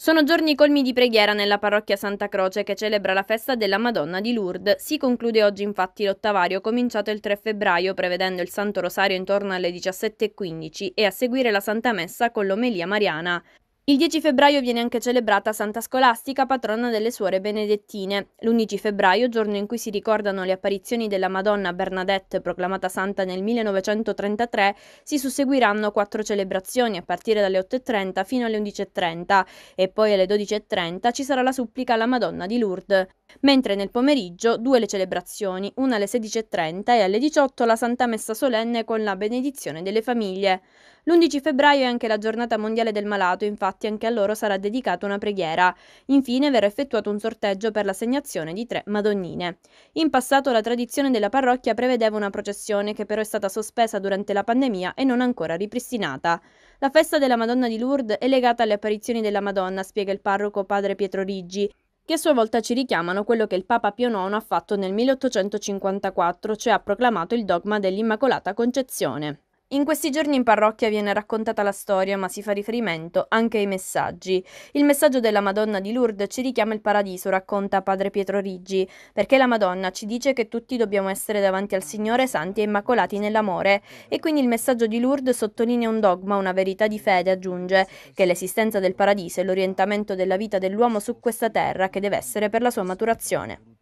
Sono giorni colmi di preghiera nella parrocchia Santa Croce che celebra la festa della Madonna di Lourdes. Si conclude oggi infatti l'ottavario cominciato il 3 febbraio prevedendo il Santo Rosario intorno alle 17.15 e a seguire la Santa Messa con l'omelia mariana. Il 10 febbraio viene anche celebrata Santa Scolastica, patrona delle suore benedettine. L'11 febbraio, giorno in cui si ricordano le apparizioni della Madonna Bernadette proclamata santa nel 1933, si susseguiranno quattro celebrazioni a partire dalle 8.30 fino alle 11.30 e poi alle 12.30 ci sarà la supplica alla Madonna di Lourdes. Mentre nel pomeriggio due le celebrazioni, una alle 16.30 e alle 18 la Santa Messa solenne con la benedizione delle famiglie. L'11 febbraio è anche la giornata mondiale del malato, infatti infatti anche a loro sarà dedicata una preghiera. Infine verrà effettuato un sorteggio per l'assegnazione di tre Madonnine. In passato la tradizione della parrocchia prevedeva una processione che però è stata sospesa durante la pandemia e non ancora ripristinata. La festa della Madonna di Lourdes è legata alle apparizioni della Madonna, spiega il parroco padre Pietro Riggi, che a sua volta ci richiamano quello che il Papa Pio IX ha fatto nel 1854, cioè ha proclamato il dogma dell'Immacolata Concezione. In questi giorni in parrocchia viene raccontata la storia, ma si fa riferimento anche ai messaggi. Il messaggio della Madonna di Lourdes ci richiama il paradiso, racconta padre Pietro Riggi, perché la Madonna ci dice che tutti dobbiamo essere davanti al Signore santi e immacolati nell'amore. E quindi il messaggio di Lourdes sottolinea un dogma, una verità di fede, aggiunge che l'esistenza del paradiso è l'orientamento della vita dell'uomo su questa terra che deve essere per la sua maturazione.